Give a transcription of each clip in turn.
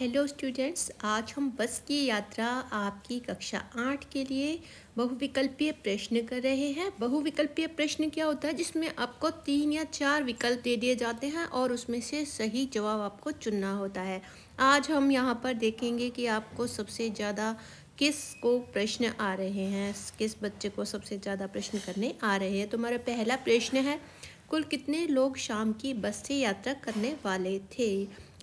hello students आज हम बस की यात्रा आपकी कक्षा आठ के लिए बहुविकल्पीय प्रश्न कर रहे हैं बहुविकल्पीय प्रश्न क्या होता है जिसमें आपको तीन या चार विकल्प दे दिए जाते हैं और उसमें से सही जवाब आपको चुनना होता है आज हम यहाँ पर देखेंगे कि आपको सबसे ज़्यादा किस को प्रश्न आ रहे हैं किस बच्चे को सबसे ज़्यादा प्रश्न करने आ रहे हैं तो हमारा पहला प्रश्न है कुल कितने लोग शाम की बस से यात्रा करने वाले थे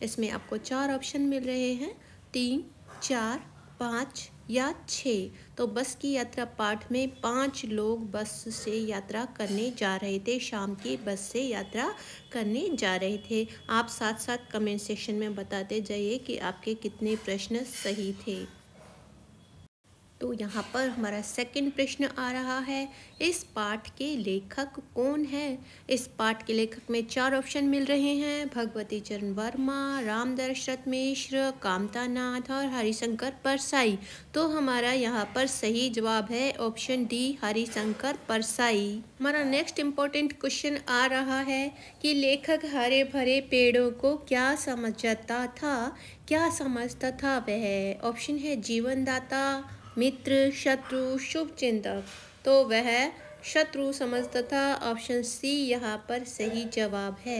इसमें आपको चार ऑप्शन मिल रहे हैं तीन चार पाँच या छः तो बस की यात्रा पाठ में पांच लोग बस से यात्रा करने जा रहे थे शाम की बस से यात्रा करने जा रहे थे आप साथ साथ कमेंट सेक्शन में बताते जाइए कि आपके कितने प्रश्न सही थे तो यहाँ पर हमारा सेकंड प्रश्न आ रहा है इस पाठ के लेखक कौन है इस पाठ के लेखक में चार ऑप्शन मिल रहे हैं भगवती चरण वर्मा रामदर्शरथ मिश्र कामता नाथ और हरिशंकर परसाई तो हमारा यहाँ पर सही जवाब है ऑप्शन डी हरिशंकर परसाई हमारा नेक्स्ट इम्पोर्टेंट क्वेश्चन आ रहा है कि लेखक हरे भरे पेड़ों को क्या समझता था क्या समझता था वह ऑप्शन है जीवनदाता मित्र शत्रु शुभ चिंतक तो वह शत्रु समझता था ऑप्शन सी यहाँ पर सही जवाब है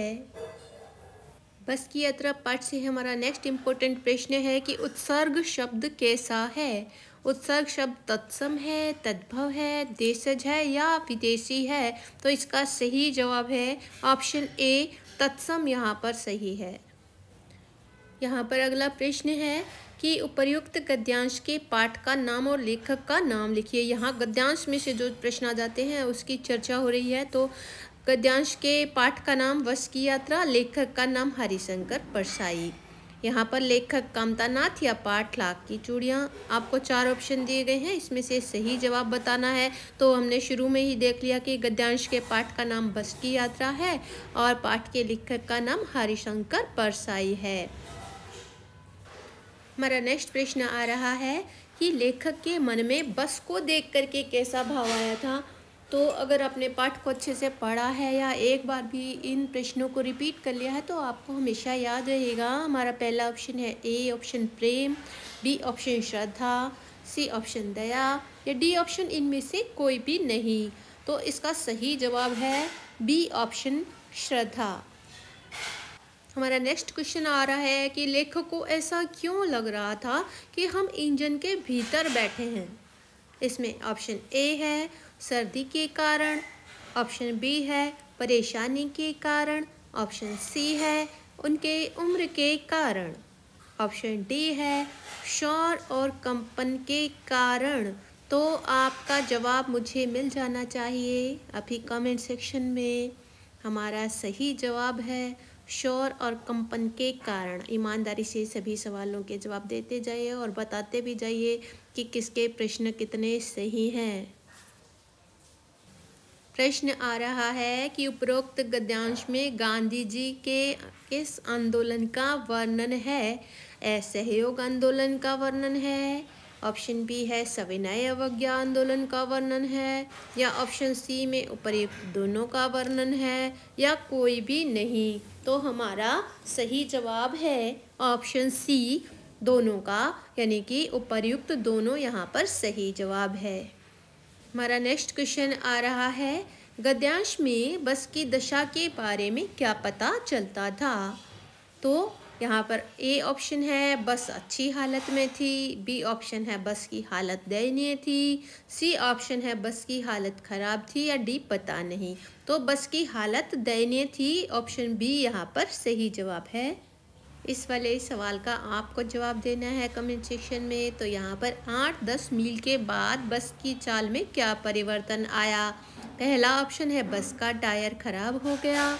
बस की यात्रा पाठ से हमारा नेक्स्ट इम्पोर्टेंट प्रश्न है कि उत्सर्ग शब्द कैसा है उत्सर्ग शब्द तत्सम है तद्भव है देशज है या विदेशी है तो इसका सही जवाब है ऑप्शन ए तत्सम यहाँ पर सही है यहाँ पर अगला प्रश्न है कि उपर्युक्त गद्यांश के पाठ का नाम और लेखक का नाम लिखिए यहाँ गद्यांश में से जो प्रश्न आ जाते हैं उसकी चर्चा हो रही है तो गद्यांश के पाठ का नाम वश की यात्रा लेखक का नाम हरिशंकर परसाई यहाँ पर लेखक कामतानाथ या पाठ लाख की चूड़ियाँ आपको चार ऑप्शन दिए गए हैं इसमें से सही जवाब बताना है तो हमने शुरू में ही देख लिया कि गद्यांश के पाठ का नाम बस की यात्रा है और पाठ के लेखक का नाम हरिशंकर परसाई है हमारा नेक्स्ट प्रश्न आ रहा है कि लेखक के मन में बस को देख करके कैसा भाव आया था तो अगर आपने पाठ को अच्छे से पढ़ा है या एक बार भी इन प्रश्नों को रिपीट कर लिया है तो आपको हमेशा याद रहेगा हमारा पहला ऑप्शन है ए ऑप्शन प्रेम बी ऑप्शन श्रद्धा सी ऑप्शन दया या डी ऑप्शन इनमें से कोई भी नहीं तो इसका सही जवाब है बी ऑप्शन श्रद्धा हमारा नेक्स्ट क्वेश्चन आ रहा है कि लेखक को ऐसा क्यों लग रहा था कि हम इंजन के भीतर बैठे हैं इसमें ऑप्शन ए है सर्दी के कारण ऑप्शन बी है परेशानी के कारण ऑप्शन सी है उनके उम्र के कारण ऑप्शन डी है शोर और कंपन के कारण तो आपका जवाब मुझे मिल जाना चाहिए अभी कमेंट सेक्शन में हमारा सही जवाब है शोर और कंपन के कारण ईमानदारी से सभी सवालों के जवाब देते जाइए और बताते भी जाइए कि किसके प्रश्न कितने सही हैं प्रश्न आ रहा है कि उपरोक्त गद्यांश में गांधी जी के किस आंदोलन का वर्णन है असहयोग आंदोलन का वर्णन है ऑप्शन बी है सविनय अवज्ञा आंदोलन का वर्णन है या ऑप्शन सी में उपरयुक्त दोनों का वर्णन है या कोई भी नहीं तो हमारा सही जवाब है ऑप्शन सी दोनों का यानी कि उपरयुक्त दोनों यहाँ पर सही जवाब है हमारा नेक्स्ट क्वेश्चन आ रहा है गद्यांश में बस की दशा के बारे में क्या पता चलता था तो यहाँ पर ए ऑप्शन है बस अच्छी हालत में थी बी ऑप्शन है बस की हालत दयनीय थी सी ऑप्शन है बस की हालत ख़राब थी या डी पता नहीं तो बस की हालत दयनीय थी ऑप्शन बी यहाँ पर सही जवाब है इस वाले सवाल का आपको जवाब देना है कमेंट सेक्शन में तो यहाँ पर आठ दस मील के बाद बस की चाल में क्या परिवर्तन आया पहला ऑप्शन है बस का टायर खराब हो गया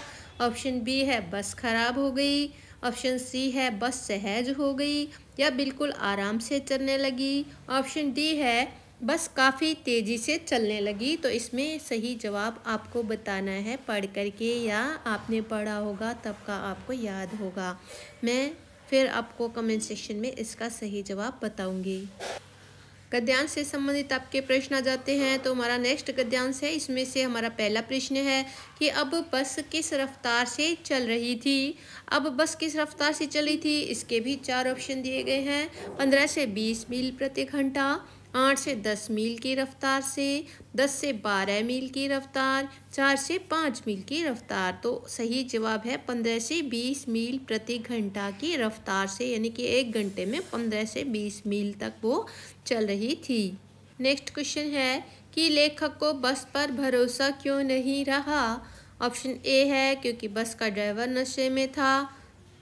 ऑप्शन बी है बस खराब हो गई ऑप्शन सी है बस सहज हो गई या बिल्कुल आराम से चलने लगी ऑप्शन डी है बस काफ़ी तेज़ी से चलने लगी तो इसमें सही जवाब आपको बताना है पढ़ करके या आपने पढ़ा होगा तब का आपको याद होगा मैं फिर आपको कमेंट सेक्शन में इसका सही जवाब बताऊंगी गद्यांश से संबंधित आपके प्रश्न आ जाते हैं तो हमारा नेक्स्ट गद्यांश है इसमें से हमारा पहला प्रश्न है कि अब बस किस रफ्तार से चल रही थी अब बस किस रफ्तार से चली थी इसके भी चार ऑप्शन दिए गए हैं पंद्रह से बीस मील प्रति घंटा आठ से दस मील की रफ्तार से दस से बारह मील की रफ्तार चार से पाँच मील की रफ्तार तो सही जवाब है पंद्रह से बीस मील प्रति घंटा की रफ्तार से यानी कि एक घंटे में पंद्रह से बीस मील तक वो चल रही थी नेक्स्ट क्वेश्चन है कि लेखक को बस पर भरोसा क्यों नहीं रहा ऑप्शन ए है क्योंकि बस का ड्राइवर नशे में था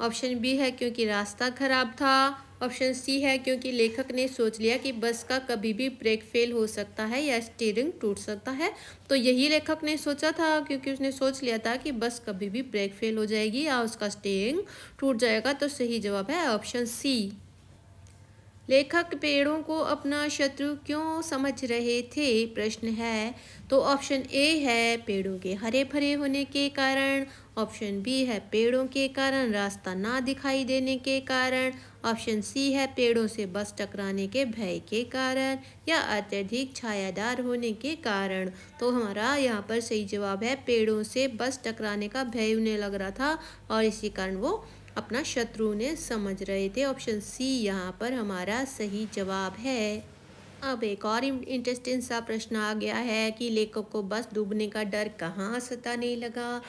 ऑप्शन बी है क्योंकि रास्ता खराब था ऑप्शन सी है क्योंकि लेखक ने सोच लिया कि बस का कभी भी ब्रेक फेल हो सकता है या स्टीयरिंग टूट सकता है तो यही लेखक ने सोचा था क्योंकि उसने सोच लिया था कि बस कभी भी ब्रेक फेल हो जाएगी या उसका स्टीयरिंग टूट जाएगा तो सही जवाब है ऑप्शन सी लेखक पेड़ों को अपना शत्रु क्यों समझ रहे थे प्रश्न है तो ऑप्शन ए है पेड़ों के हरे भरे होने के कारण ऑप्शन बी है पेड़ों के कारण रास्ता ना दिखाई देने के कारण ऑप्शन सी है पेड़ों से बस टकराने के भय के कारण या अत्यधिक छायादार होने के कारण तो हमारा यहाँ पर सही जवाब है पेड़ों से बस टकराने का भय उन्हें लग रहा था और इसी कारण वो अपना शत्रु ने समझ रहे थे ऑप्शन सी यहाँ पर हमारा सही जवाब है अब एक और इंटरेस्टिंग सा प्रश्न आ गया है कि लेखक को बस डूबने का डर कहाँ सता नहीं लगा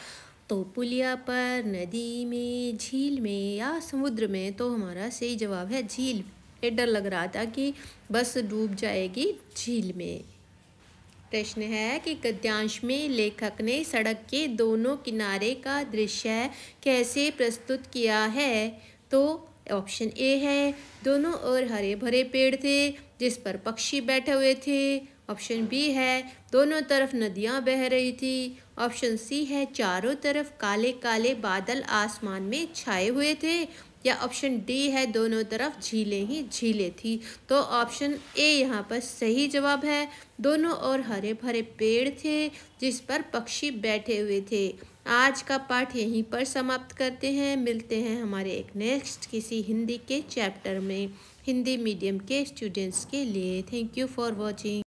तो पुलिया पर नदी में झील में या समुद्र में तो हमारा सही जवाब है झील ये डर लग रहा था कि बस डूब जाएगी झील में प्रश्न है कि गद्यांश में लेखक ने सड़क के दोनों किनारे का दृश्य कैसे प्रस्तुत किया है तो ऑप्शन ए है दोनों ओर हरे भरे पेड़ थे जिस पर पक्षी बैठे हुए थे ऑप्शन बी है दोनों तरफ नदियाँ बह रही थी ऑप्शन सी है चारों तरफ काले काले बादल आसमान में छाए हुए थे या ऑप्शन डी है दोनों तरफ झीलें ही झीलें थी तो ऑप्शन ए यहाँ पर सही जवाब है दोनों ओर हरे भरे पेड़ थे जिस पर पक्षी बैठे हुए थे आज का पाठ यहीं पर समाप्त करते हैं मिलते हैं हमारे एक नेक्स्ट किसी हिंदी के चैप्टर में हिंदी मीडियम के स्टूडेंट्स के लिए थैंक यू फॉर वॉचिंग